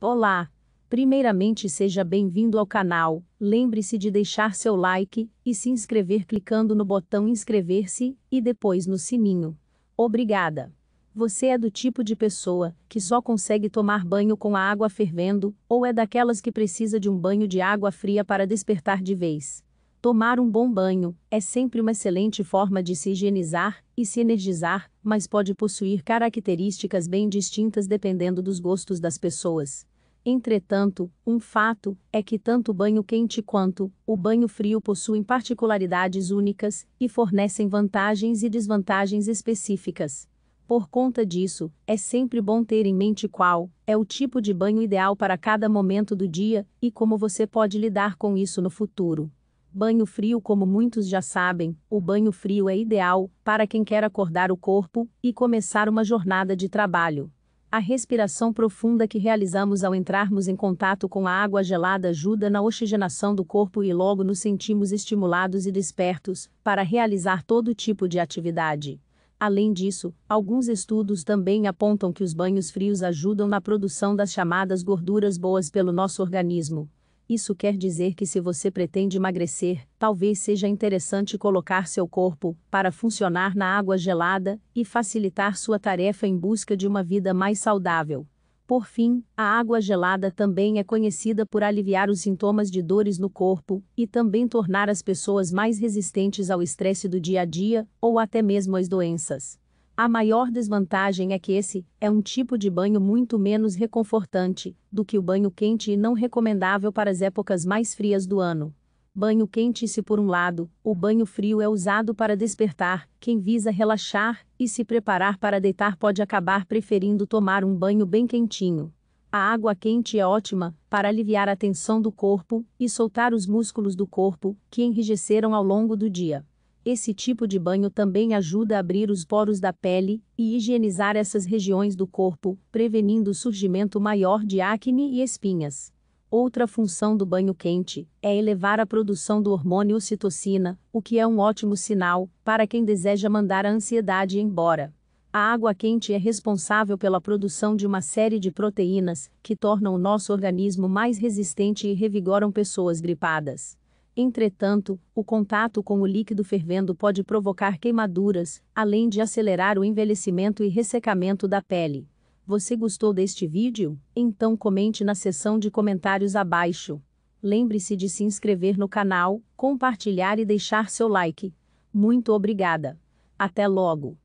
Olá! Primeiramente seja bem-vindo ao canal, lembre-se de deixar seu like e se inscrever clicando no botão inscrever-se e depois no sininho. Obrigada! Você é do tipo de pessoa que só consegue tomar banho com a água fervendo ou é daquelas que precisa de um banho de água fria para despertar de vez? Tomar um bom banho é sempre uma excelente forma de se higienizar e se energizar, mas pode possuir características bem distintas dependendo dos gostos das pessoas. Entretanto, um fato é que tanto o banho quente quanto o banho frio possuem particularidades únicas e fornecem vantagens e desvantagens específicas. Por conta disso, é sempre bom ter em mente qual é o tipo de banho ideal para cada momento do dia e como você pode lidar com isso no futuro. Banho frio, como muitos já sabem, o banho frio é ideal para quem quer acordar o corpo e começar uma jornada de trabalho a respiração profunda que realizamos ao entrarmos em contato com a água gelada ajuda na oxigenação do corpo e logo nos sentimos estimulados e despertos para realizar todo tipo de atividade. Além disso, alguns estudos também apontam que os banhos frios ajudam na produção das chamadas gorduras boas pelo nosso organismo, isso quer dizer que se você pretende emagrecer, talvez seja interessante colocar seu corpo para funcionar na água gelada e facilitar sua tarefa em busca de uma vida mais saudável. Por fim, a água gelada também é conhecida por aliviar os sintomas de dores no corpo e também tornar as pessoas mais resistentes ao estresse do dia a dia ou até mesmo às doenças. A maior desvantagem é que esse é um tipo de banho muito menos reconfortante do que o banho quente e não recomendável para as épocas mais frias do ano. Banho quente se por um lado, o banho frio é usado para despertar, quem visa relaxar e se preparar para deitar pode acabar preferindo tomar um banho bem quentinho. A água quente é ótima para aliviar a tensão do corpo e soltar os músculos do corpo que enrijeceram ao longo do dia. Esse tipo de banho também ajuda a abrir os poros da pele e higienizar essas regiões do corpo, prevenindo o surgimento maior de acne e espinhas. Outra função do banho quente é elevar a produção do hormônio ocitocina, o que é um ótimo sinal para quem deseja mandar a ansiedade embora. A água quente é responsável pela produção de uma série de proteínas que tornam o nosso organismo mais resistente e revigoram pessoas gripadas. Entretanto, o contato com o líquido fervendo pode provocar queimaduras, além de acelerar o envelhecimento e ressecamento da pele. Você gostou deste vídeo? Então comente na seção de comentários abaixo. Lembre-se de se inscrever no canal, compartilhar e deixar seu like. Muito obrigada. Até logo!